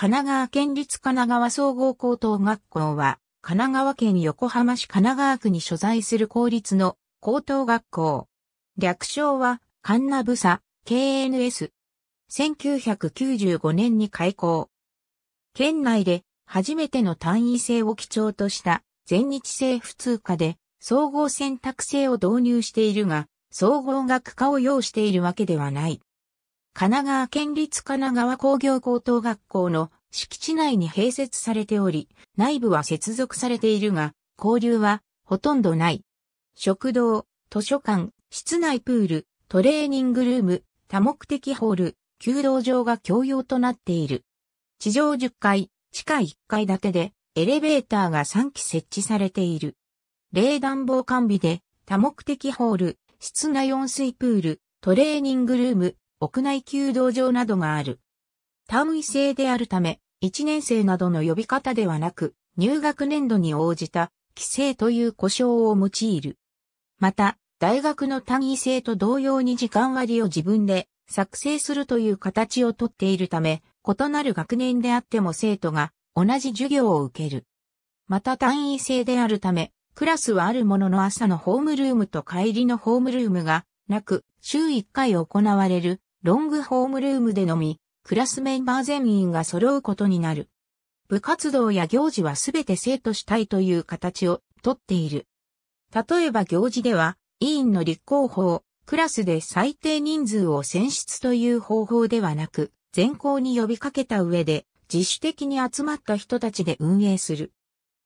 神奈川県立神奈川総合高等学校は、神奈川県横浜市神奈川区に所在する公立の高等学校。略称は、カンナブサ、KNS。1995年に開校。県内で初めての単位制を基調とした全日制普通科で総合選択制を導入しているが、総合学科を要しているわけではない。神奈川県立神奈川工業高等学校の敷地内に併設されており、内部は接続されているが、交流はほとんどない。食堂、図書館、室内プール、トレーニングルーム、多目的ホール、弓道場が共用となっている。地上10階、地下1階建てで、エレベーターが3基設置されている。冷暖房完備で、多目的ホール、室内温水プール、トレーニングルーム、屋内弓道場などがある。単位制であるため、1年生などの呼び方ではなく、入学年度に応じた、規制という呼称を用いる。また、大学の単位制と同様に時間割を自分で作成するという形をとっているため、異なる学年であっても生徒が同じ授業を受ける。また単位制であるため、クラスはあるものの朝のホームルームと帰りのホームルームがなく、週1回行われるロングホームルームでのみ、クラスメンバー全員が揃うことになる。部活動や行事はすべて生徒主体という形をとっている。例えば行事では、委員の立候補を、クラスで最低人数を選出という方法ではなく、全校に呼びかけた上で、自主的に集まった人たちで運営する。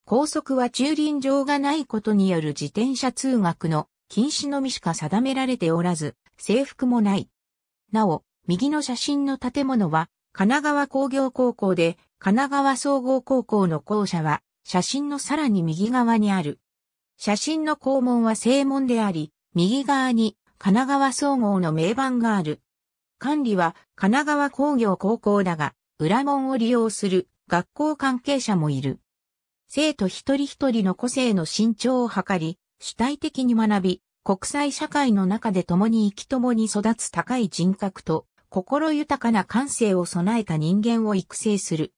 校速は駐輪場がないことによる自転車通学の禁止のみしか定められておらず、制服もない。なお、右の写真の建物は、神奈川工業高校で、神奈川総合高校の校舎は、写真のさらに右側にある。写真の校門は正門であり、右側に神奈川総合の名板がある。管理は神奈川工業高校だが、裏門を利用する学校関係者もいる。生徒一人一人の個性の身長を測り、主体的に学び、国際社会の中で共に生き共に育つ高い人格と心豊かな感性を備えた人間を育成する。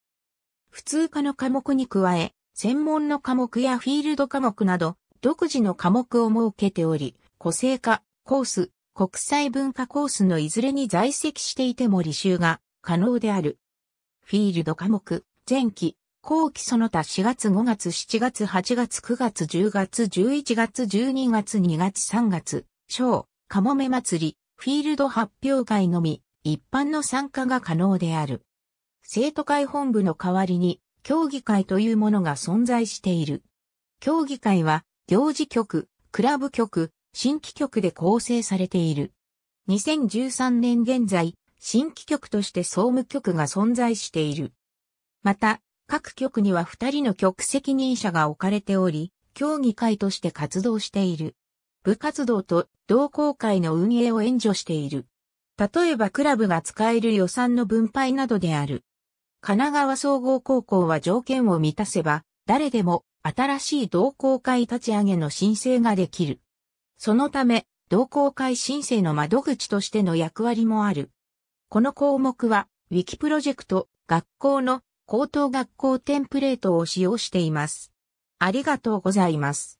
普通科の科目に加え、専門の科目やフィールド科目など、独自の科目を設けており、個性化、コース、国際文化コースのいずれに在籍していても履修が可能である。フィールド科目、前期、後期その他4月5月7月8月9月10月11月12月2月3月、小、かもめ祭り、フィールド発表会のみ、一般の参加が可能である。生徒会本部の代わりに、競技会というものが存在している。競技会は、行事局、クラブ局、新規局で構成されている。2013年現在、新規局として総務局が存在している。また、各局には2人の局責任者が置かれており、協議会として活動している。部活動と同好会の運営を援助している。例えばクラブが使える予算の分配などである。神奈川総合高校は条件を満たせば、誰でも新しい同好会立ち上げの申請ができる。そのため、同好会申請の窓口としての役割もある。この項目は、ウィキプロジェクト、学校の高等学校テンプレートを使用しています。ありがとうございます。